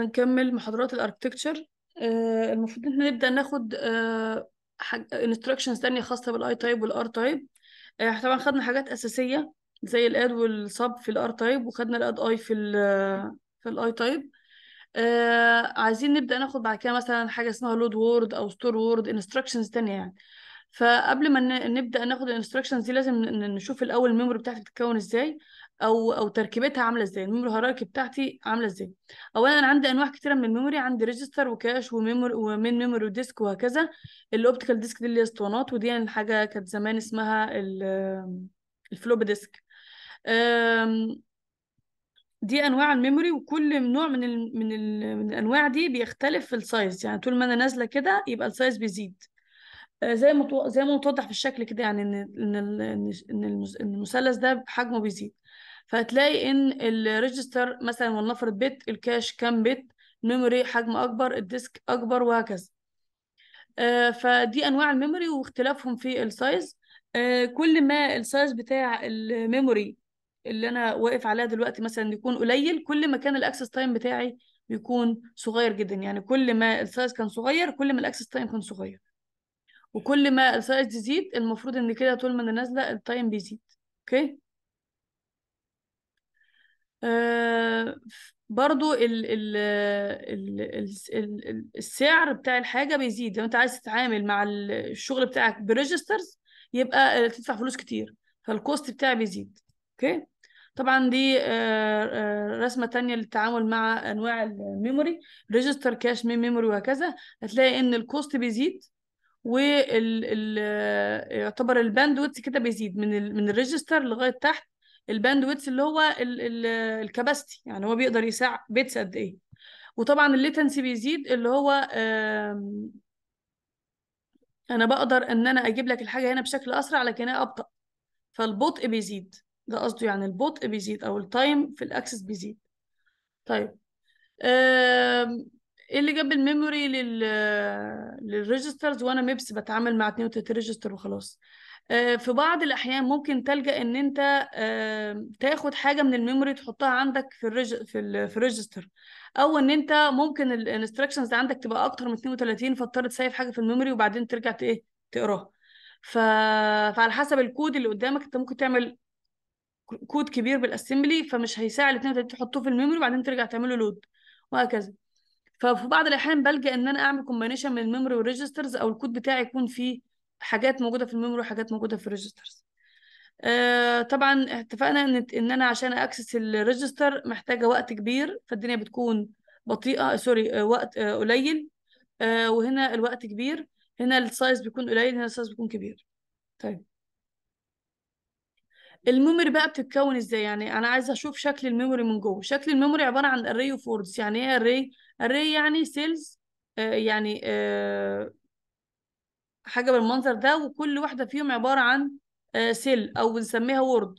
هنكمل محاضرات الاركتكتشر آه المفروض ان احنا نبدا ناخد آه انستراكشنز تانية خاصة بالاي تايب والار تايب آه طبعا خدنا حاجات اساسية زي الاد والصب في الار تايب وخدنا الاد اي في الـ في الاي تايب آه عايزين نبدا ناخد بعد كده مثلا حاجة اسمها لود وورد او ستور وورد انستراكشنز تانية يعني فقبل ما نبدا ناخد الانستراكشنز دي لازم نشوف الاول الميموري بتاعتي بتتكون ازاي او او تركيبتها عامله ازاي الميموري هيراركي بتاعتي عامله ازاي اولا انا عندي انواع كتيره من الميموري عندي ريجستر وكاش وميموري ومين ميموري وديسك وهكذا الاوبتيكال ديسك دي اللي هي اسطوانات ودي يعني حاجه كانت زمان اسمها الفلوب ديسك دي انواع الميموري وكل نوع من الـ من, الـ من الانواع دي بيختلف في السايز يعني طول ما انا نازله كده يبقى السايز بيزيد آه، زي ما زي ما متوضح في الشكل كده يعني ان ان ان المثلث ده حجمه بيزيد فهتلاقي ان الريجستر مثلا ولنفرض بت الكاش كام بت ميموري حجم اكبر الديسك اكبر وهكذا آه، فدي انواع الميموري واختلافهم في السايز آه، كل ما السايز بتاع الميموري اللي انا واقف عليها دلوقتي مثلا يكون قليل كل ما كان الاكسس تايم بتاعي بيكون صغير جدا يعني كل ما السايز كان صغير كل ما الاكسس تايم كان صغير وكل ما السائز تزيد المفروض ان كده طول ما انا نازله التايم بيزيد اوكي آه برضو ال ال ال ال ال السعر بتاع الحاجه بيزيد لو انت عايز تتعامل مع الشغل بتاعك بريجسترز يبقى تدفع فلوس كتير فالكوست بتاعي بيزيد اوكي طبعا دي آه، آه، رسمه تانية للتعامل مع انواع الميموري ريجستر كاش من ميموري وهكذا هتلاقي ان الكوست بيزيد وال ال... يعتبر كده بيزيد من ال... من الريجستر لغايه تحت الباندويث اللي هو ال... ال... الكباستي يعني هو بيقدر يسع بيتس قد ايه وطبعا الليتنسي بيزيد اللي هو انا بقدر ان انا اجيب لك الحاجه هنا بشكل اسرع لكن هي ابطا فالبطء بيزيد ده قصده يعني البطء بيزيد او التايم في الاكسس بيزيد طيب آم... ايه اللي جاب الميموري لل للريجسترز وانا ميبس بتعامل مع 32 ريجستر وخلاص آه، في بعض الاحيان ممكن تلجا ان انت آه، تاخد حاجه من الميموري تحطها عندك في الرج... في الريجستر او ان انت ممكن الانستراكشنز عندك تبقى اكتر من 32 فاضطر تسيف حاجه في الميموري وبعدين ترجع ايه تقراها ف... فعلى حسب الكود اللي قدامك انت ممكن تعمل كود كبير بالاسمبلي فمش هيساعد 32 تحطوه في الميموري وبعدين ترجع تعمله لود وهكذا ففي بعض الاحيان بلجا ان انا اعمل كومبينيشن من الميموري والريجسترز او الكود بتاعي يكون فيه حاجات موجوده في الميموري وحاجات موجوده في الريجسترز آه، طبعا اتفقنا ان ان انا عشان اكسس الريجستر محتاجه وقت كبير فالدنيا بتكون بطيئه سوري آه، آه، وقت قليل وهنا الوقت كبير هنا السايز بيكون قليل هنا السايز بيكون كبير طيب الميموري بقى بتتكون ازاي يعني انا عايزه اشوف شكل الميموري من جوه شكل الميموري عباره عن اري وفوردز يعني ايه اري اري يعني سيلز آه، يعني آه، حاجه بالمنظر ده وكل واحده فيهم عباره عن سيل آه، او بنسميها وورد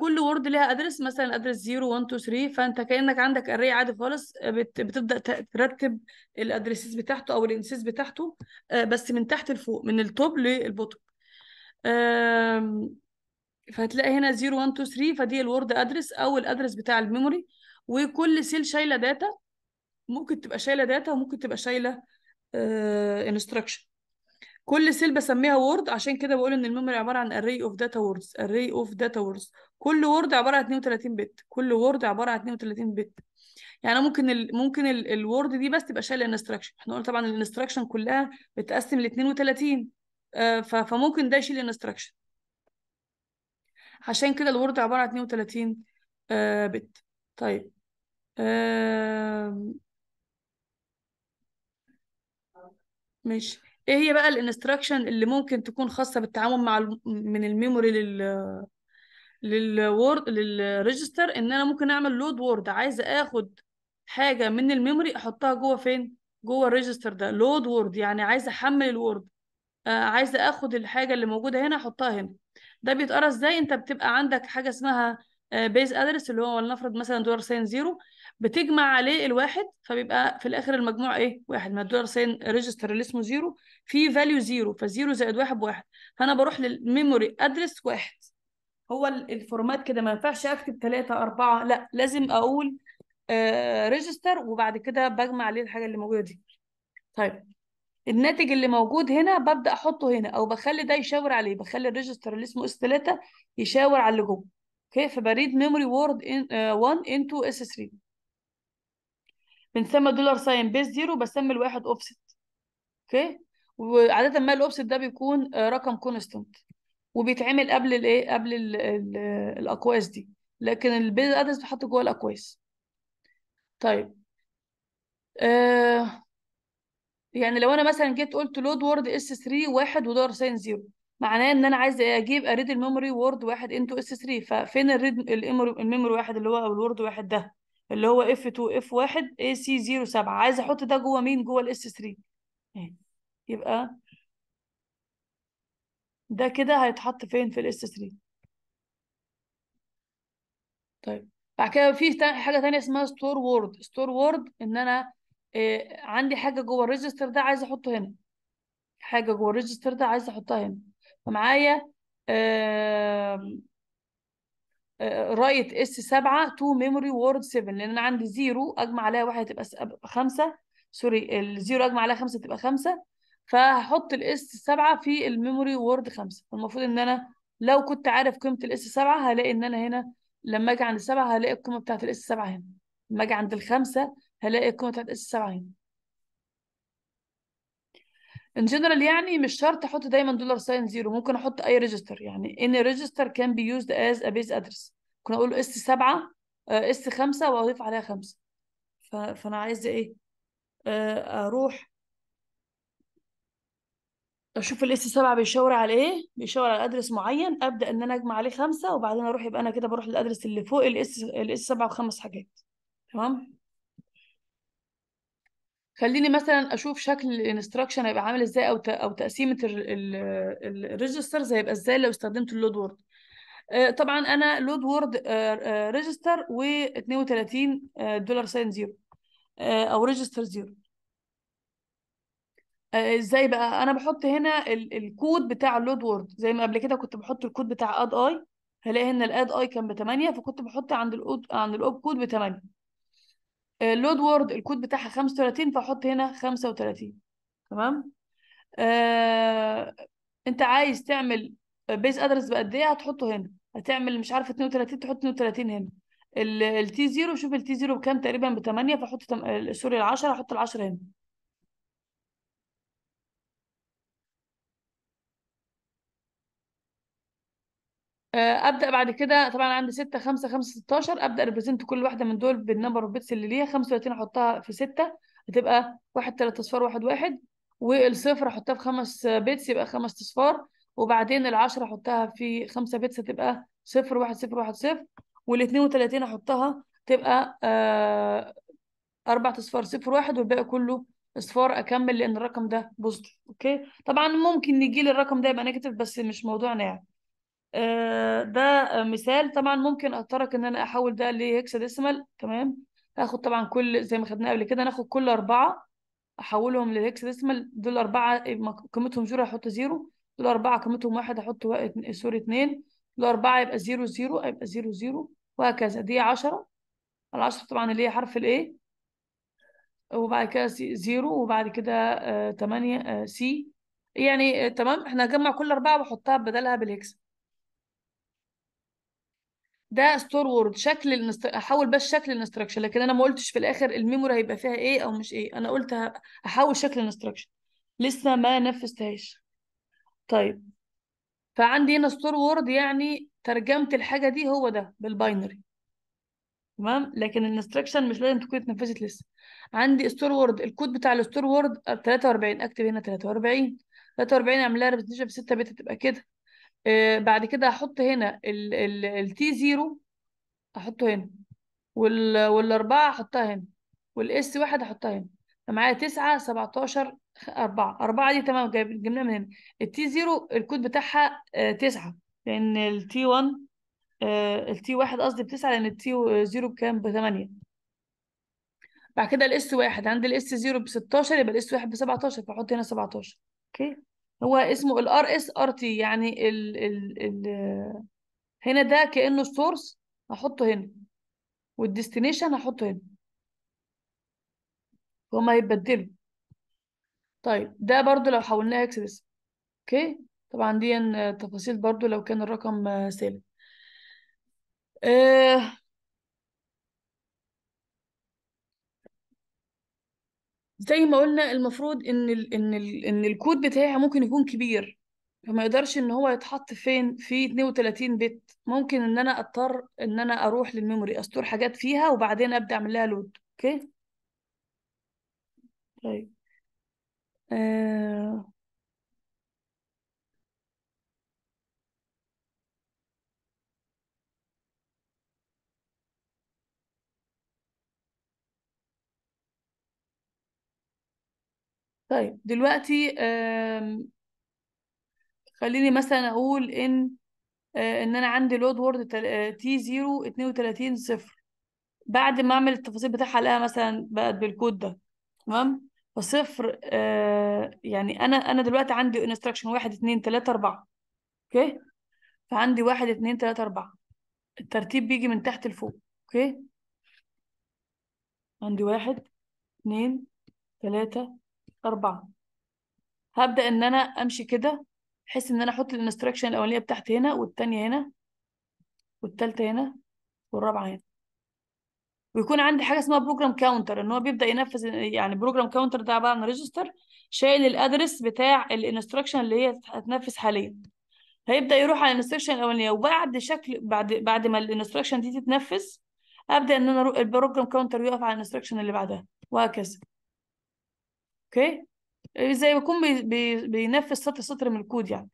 كل وورد ليها ادرس مثلا ادرس 0 1 2 3 فانت كانك عندك اري عادي خالص بتبدا ترتب الادريسز بتاعته او الانسيس بتاعته بس من تحت لفوق من التوب للبوتوم فهتلاقي هنا 0 1 2 3 فدي الورد ادرس او الادرس بتاع الميموري وكل سيل شايله داتا ممكن تبقى شايله داتا وممكن تبقى شايله انستراكشن آه، uh, كل سيل بسميها وورد عشان كده بقول ان الميموري عباره عن اري اوف داتا ووردز اري اوف داتا ووردز كل وورد عباره عن 32 بت كل وورد عباره عن 32 بت يعني ممكن الـ ممكن الوورد دي بس تبقى شايله انستراكشن احنا قلنا طبعا الانستراكشن كلها بتقسم ل 32 آه، فممكن ده يشيل انستراكشن عشان كده الوورد عبارة عن 32 بت آه، طيب آه ماشي ايه هي بقى الانستراكشن اللي ممكن تكون خاصة بالتعامل مع من الميموري لل للوورد للريجستر ان انا ممكن اعمل لود وورد عايزه اخد حاجه من الميموري احطها جوه فين جوه الريجستر ده لود وورد يعني عايزه احمل الوورد آه، عايزه اخد الحاجه اللي موجوده هنا احطها هنا ده بيتقرا ازاي انت بتبقى عندك حاجه اسمها بيز آه، ادرس اللي هو ولنفرض مثلا دولار ساين زيرو بتجمع عليه الواحد فبيبقى في الاخر المجموع ايه واحد ما الدولار ساين ريجستر اللي اسمه زيرو في فاليو زيرو فزيرو زائد واحد بواحد فانا بروح للميموري ادرس واحد هو الفورمات كده ما ينفعش اكتب ثلاثة أربعة لا لازم اقول ريجستر آه، وبعد كده بجمع عليه الحاجه اللي موجوده دي طيب الناتج اللي موجود هنا ببدا احطه هنا او بخلي ده يشاور عليه بخلي الريجستر اللي اسمه اس 3 يشاور على اللي جوه اوكي فبريد ميموري وورد 1 انتو اس 3 من ثم دولار ساين بيس زيرو بسمي الواحد اوفست اوكي وعاده ما الاوفست ده بيكون آه، رقم كونستنت وبيتعمل قبل الايه قبل آه، الاقواس دي لكن البيز ادرس بحط جوه الاقواس طيب آه يعني لو انا مثلا جيت قلت لود وورد اس 3 1 ودولار ساين 0 معناه ان انا عايز اجيب اريد الميموري وورد 1 انتو اس 3 ففين الريد الميموري واحد اللي هو او الوورد واحد ده اللي هو اف 2 اف 1 اي سي 0 7 عايز احط ده جوه مين جوه الاس إيه. 3 يبقى ده كده هيتحط فين في الاس 3 طيب بعد كده في حاجه ثانيه اسمها ستور وورد ستور وورد ان انا إيه عندي حاجه جوه الريجستر ده عايزه احطه هنا حاجه جوه الريجستر ده عايزه احطها هنا فمعايا آه رايت اس 7 تو ميموري وورد 7 لان انا عندي زيرو اجمع عليها واحد تبقى خمسه سوري الزيرو اجمع عليها خمسه تبقى خمسه فهحط الاس 7 في الميموري وورد 5 المفروض ان انا لو كنت عارف قيمه الاس 7 هلاقي ان انا هنا لما اجي عند 7 هلاقي القيمه بتاعت الاس 7 هنا لما اجي عند الخمسه هلاقي القيمة بتاعت اس 70 ان جنرال يعني مش شرط احط دايما دولار ساين زيرو ممكن احط اي ريجستر يعني ان ريجستر كان بي يوزد از ا بيز ادرس ممكن اقول له اس 7 آه، اس 5 واضيف عليها 5 فانا عايز ايه آه، اروح اشوف الاس 7 بيشاور على ايه بيشاور على ادرس معين ابدا ان انا اجمع عليه خمسه وبعدين اروح يبقى انا كده بروح للادرس اللي فوق الاس الاس 7 بخمس حاجات تمام خليني مثلا اشوف شكل الانستراكشن هيبقى عامل ازاي او او تقسيمه الريجسترز هيبقى ازاي لو استخدمت اللود وورد آه، طبعا انا لود وورد آه، آه، ريجستر و 32 دولار ساين زيرو او ريجستر زيرو ازاي بقى انا بحط هنا الكود بتاع اللود وورد زي ما قبل كده كنت بحط الكود بتاع اد اي هلاقي هنا الاد اي كان ب 8 فكنت بحط عند الاود عند الاوب كود ب 8 آه، لود وورد الكود بتاعها 35 فاحط هنا 35 تمام آه انت عايز تعمل بيز ادرس بقد ايه هتحطه هنا هتعمل مش عارف 32 تحط 32 هنا التي 0 شوف التي 0 بكام تقريبا ب 8 فاحط تم... آه، سوري ال 10 هحط ال 10 هنا آه، ابدا بعد كده طبعا عندي 6 5 5 16 ابدا ريبريزنت كل واحده من دول بالنمبر اوف بيتس اللي ليها 35 احطها في 6 هتبقى 1 3 اصفار 1 1 والصفر احطها في 5 بيتس يبقى 5 اصفار وبعدين ال10 احطها في 5 بيتس هتبقى 0 1 0 1 0 وال32 احطها تبقى آه، اربع 4 اصفار 0 1 والباقي كله اصفار اكمل لان الرقم ده بوزيتيف اوكي طبعا ممكن يجي لي الرقم ده يبقى نيجاتيف بس مش موضوعنا يعني آه، ده مثال طبعا ممكن اترك ان انا احول ده ديسمال تمام هاخد طبعا كل زي ما خدناه قبل كده ناخد كل اربعه احولهم ديسمال دول اربعه قيمتهم زيرو هحط زيرو دول اربعه قيمتهم واحد هحط سوري اثنين دول اربعه يبقى زيرو زيرو يبقى زيرو زيرو وهكذا دي 10 ال 10 طبعا اللي هي حرف الايه وبعد كده زيرو وبعد كده ثمانيه آه، سي آه، يعني تمام احنا هنجمع كل اربعه واحطها بدلها بالهكسا ده ستور وورد شكل الانستر... احول بس شكل الانستراكشن لكن انا ما قلتش في الاخر الميموري هيبقى فيها ايه او مش ايه انا قلت احول شكل الانستراكشن لسه ما نفذتهاش طيب فعندي هنا ستور وورد يعني ترجمه الحاجه دي هو ده بالباينري تمام لكن الانستراكشن مش لازم تكون اتنفذت لسه عندي ستور وورد الكود بتاع الستور وورد 43 اكتب هنا 43 43 اعمل لها في 6 بت تبقى كده آه، بعد كده هحط هنا التي زيرو هحطه هنا وال والاربعه هحطها هنا والاس واحد هحطها هنا معايا 9 17 4 4 دي تمام جبناها من هنا التي زيرو الكود بتاعها 9 آه، لان التي 1 آه، التي واحد قصدي بتسعة لان التي زيرو بكام بثمانية بعد كده الاس واحد عند الاس زيرو بستاشر يبقى الاس واحد بسبعتاشر فاحط هنا سبعتاشر اوكي هو اسمه الار اس ار تي يعني ال ال ال هنا ده كانه السورس هحطه هنا والديستنيشن هحطه هنا هما هيتبدلوا طيب ده برضو لو حولناه اكسس اوكي طبعا دي تفاصيل برضو لو كان الرقم سالب آه زي ما قلنا المفروض ان ال ان ال ان الكود بتاعي ممكن يكون كبير فما يقدرش ان هو يتحط فين في 32 بت ممكن ان انا اضطر ان انا اروح للميموري استور حاجات فيها وبعدين ابدا اعمل لها لود اوكي طيب آه... طيب دلوقتي خليني مثلا اقول ان آه، ان انا عندي لود وورد تي زيرو اتنين وتلاتين صفر بعد ما اعمل التفاصيل بتاعها الاقيها مثلا بقت بالكود ده تمام فصفر آه، يعني انا انا دلوقتي عندي انستراكشن واحد اتنين تلاته اربعه اوكي فعندي واحد اتنين تلاته اربعه الترتيب بيجي من تحت لفوق اوكي عندي واحد اتنين تلاته أربعة هبدأ إن أنا أمشي كده بحيث إن أنا أحط الانستراكشن الأولانية بتاعت هنا والتانية هنا والتالتة هنا والرابعة هنا ويكون عندي حاجه اسمها بروجرام كاونتر ان هو بيبدا ينفذ يعني بروجرام كاونتر ده عباره عن ريجستر شايل الادرس بتاع الانستراكشن اللي هي هتنفذ حاليا هيبدا يروح على الانستراكشن الاولانيه وبعد شكل بعد بعد ما الانستراكشن دي تتنفذ ابدا ان انا البروجرام كاونتر يقف على الانستراكشن اللي بعدها وهكذا اوكي زي ما يكون بي بي بينفذ سطر سطر من الكود يعني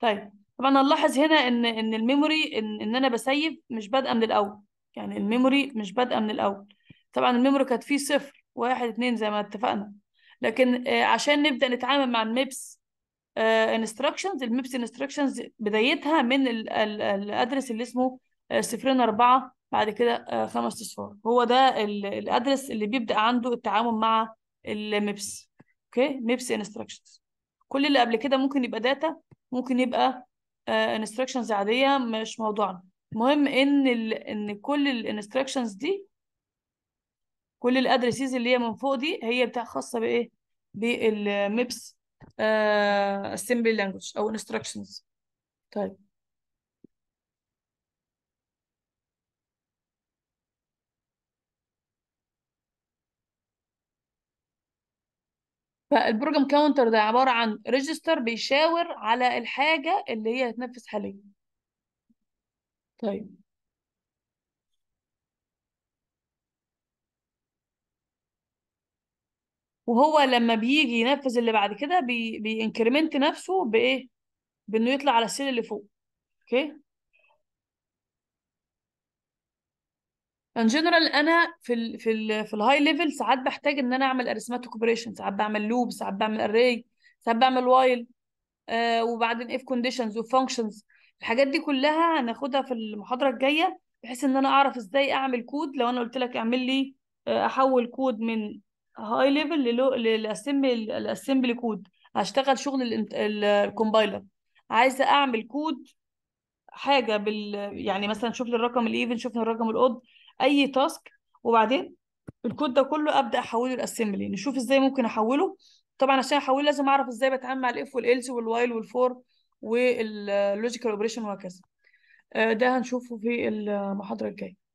طيب طبعا هنلاحظ هنا ان ان الميموري ان, ان انا بسيف مش بادئه من الاول يعني الميموري مش بادئه من الاول طبعا الميموري كانت فيه صفر واحد اتنين زي ما اتفقنا لكن آه، عشان نبدا نتعامل مع الميبس انستراكشنز آه، الميبس انستراكشنز بدايتها من الادرس اللي اسمه آه، صفرين أربعة بعد كده خمس أصفار هو ده الأدرس اللي بيبدأ عنده التعامل مع الميبس اوكي ميبس انستراكشنز كل اللي قبل كده ممكن يبقى داتا ممكن يبقى انستراكشنز آه، عاديه مش موضوعنا المهم ان ال... ان كل الانستراكشنز دي كل الادريسز اللي هي من فوق دي هي بتاع خاصه بايه بالميبس اسمبلي آه، لانجويج او انستراكشنز طيب فالبروجرام كاونتر ده عبارة عن ريجستر بيشاور على الحاجة اللي هي هتنفذ حاليا طيب وهو لما بيجي ينفذ اللي بعد كده بي... نفسه بايه؟ بانه يطلع على السيل اللي فوق اوكي ان جنرال انا في الـ في الـ في الهاي ليفل ساعات بحتاج ان انا اعمل اريثماتيك اوبريشن ساعات بعمل لوب ساعات بعمل اري ساعات بعمل وايل آه وبعدين اف كونديشنز وفانكشنز الحاجات دي كلها هناخدها في المحاضره الجايه بحيث ان انا اعرف ازاي اعمل كود لو انا قلت لك اعمل لي آه، احول كود من هاي ليفل للاسمبلي كود هشتغل شغل الكومبايلر عايزه اعمل كود حاجه بال يعني مثلا شوف لي الرقم الايفن شوف لي الرقم الاود اي تاسك وبعدين الكود ده كله ابدا احوله لاسمبلي نشوف ازاي ممكن احوله طبعا عشان احوله لازم اعرف ازاي بتعامل مع الاف والالز والوايل والفور واللوجيكال اوبريشن وهكذا آه، ده هنشوفه في المحاضره الجايه